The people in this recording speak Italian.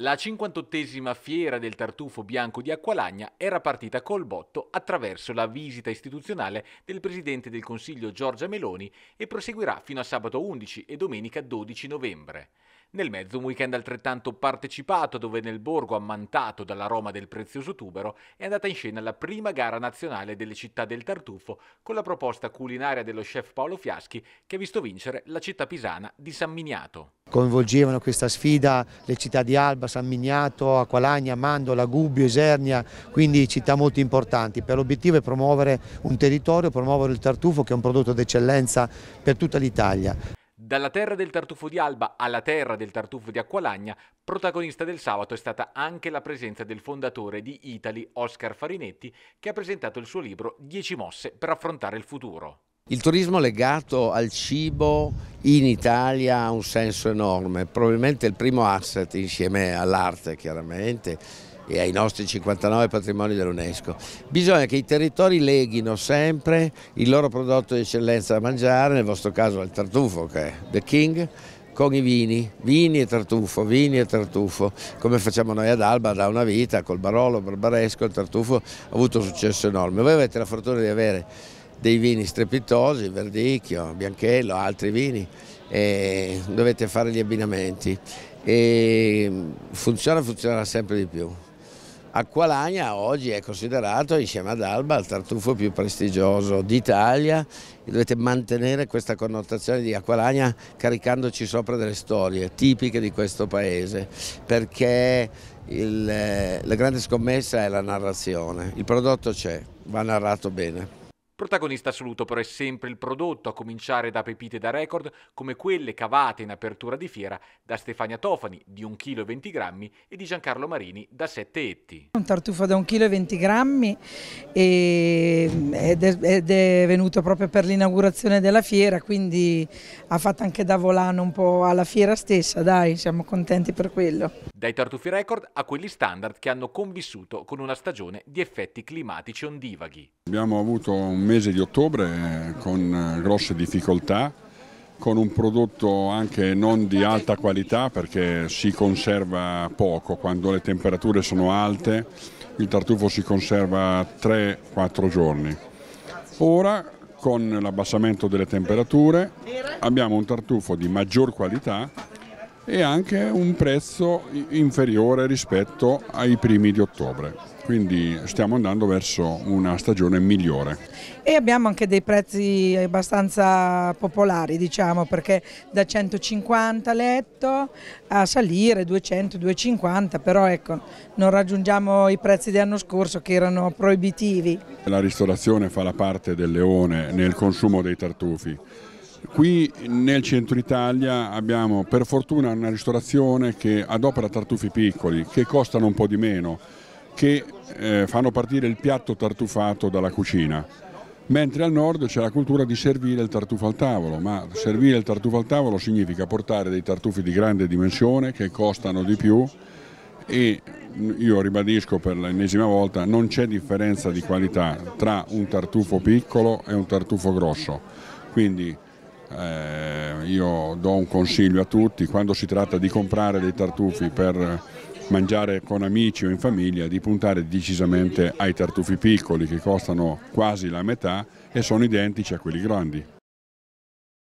La 58esima fiera del tartufo bianco di Acqualagna era partita col botto attraverso la visita istituzionale del Presidente del Consiglio Giorgia Meloni e proseguirà fino a sabato 11 e domenica 12 novembre. Nel mezzo un weekend altrettanto partecipato dove nel borgo ammantato dall'aroma del prezioso tubero è andata in scena la prima gara nazionale delle città del tartufo con la proposta culinaria dello chef Paolo Fiaschi che ha visto vincere la città pisana di San Miniato. Coinvolgevano questa sfida le città di Alba, San Miniato, Aqualagna, Mandola, Gubbio, Esernia, quindi città molto importanti. Per l'obiettivo è promuovere un territorio, promuovere il tartufo che è un prodotto d'eccellenza per tutta l'Italia. Dalla terra del tartufo di Alba alla terra del tartufo di Acqualagna, protagonista del sabato è stata anche la presenza del fondatore di Italy, Oscar Farinetti, che ha presentato il suo libro 10 mosse per affrontare il futuro. Il turismo legato al cibo in Italia ha un senso enorme, probabilmente il primo asset insieme all'arte chiaramente e ai nostri 59 patrimoni dell'UNESCO. Bisogna che i territori leghino sempre il loro prodotto di eccellenza da mangiare, nel vostro caso il tartufo che è The King, con i vini, vini e tartufo, vini e tartufo, come facciamo noi ad Alba da una vita, col Barolo, Barbaresco, il tartufo ha avuto un successo enorme. Voi avete la fortuna di avere dei vini strepitosi, Verdicchio, Bianchello, altri vini, e dovete fare gli abbinamenti. E funziona, funzionerà sempre di più. Acqualagna oggi è considerato insieme ad Alba il tartufo più prestigioso d'Italia, dovete mantenere questa connotazione di Acqualagna caricandoci sopra delle storie tipiche di questo paese, perché il, eh, la grande scommessa è la narrazione, il prodotto c'è, va narrato bene. Protagonista assoluto però è sempre il prodotto, a cominciare da pepite da record come quelle cavate in apertura di fiera da Stefania Tofani di 1,20 kg e di Giancarlo Marini da 7 etti. Un tartufo da 1,20 kg ed è, ed è venuto proprio per l'inaugurazione della fiera, quindi ha fatto anche da volano un po' alla fiera stessa, dai, siamo contenti per quello. Dai tartufi record a quelli standard che hanno convissuto con una stagione di effetti climatici ondivaghi. Abbiamo avuto un mese di ottobre eh, con eh, grosse difficoltà, con un prodotto anche non di alta qualità perché si conserva poco, quando le temperature sono alte il tartufo si conserva 3-4 giorni. Ora con l'abbassamento delle temperature abbiamo un tartufo di maggior qualità e anche un prezzo inferiore rispetto ai primi di ottobre. Quindi stiamo andando verso una stagione migliore. E abbiamo anche dei prezzi abbastanza popolari, diciamo, perché da 150 letto a salire 200-250, però ecco, non raggiungiamo i prezzi dell'anno scorso che erano proibitivi. La ristorazione fa la parte del leone nel consumo dei tartufi. Qui nel centro Italia abbiamo per fortuna una ristorazione che adopera tartufi piccoli, che costano un po' di meno, che eh, fanno partire il piatto tartufato dalla cucina. Mentre al nord c'è la cultura di servire il tartufo al tavolo, ma servire il tartufo al tavolo significa portare dei tartufi di grande dimensione che costano di più e io ribadisco per l'ennesima volta non c'è differenza di qualità tra un tartufo piccolo e un tartufo grosso. Quindi eh, io do un consiglio a tutti, quando si tratta di comprare dei tartufi per mangiare con amici o in famiglia, di puntare decisamente ai tartufi piccoli che costano quasi la metà e sono identici a quelli grandi.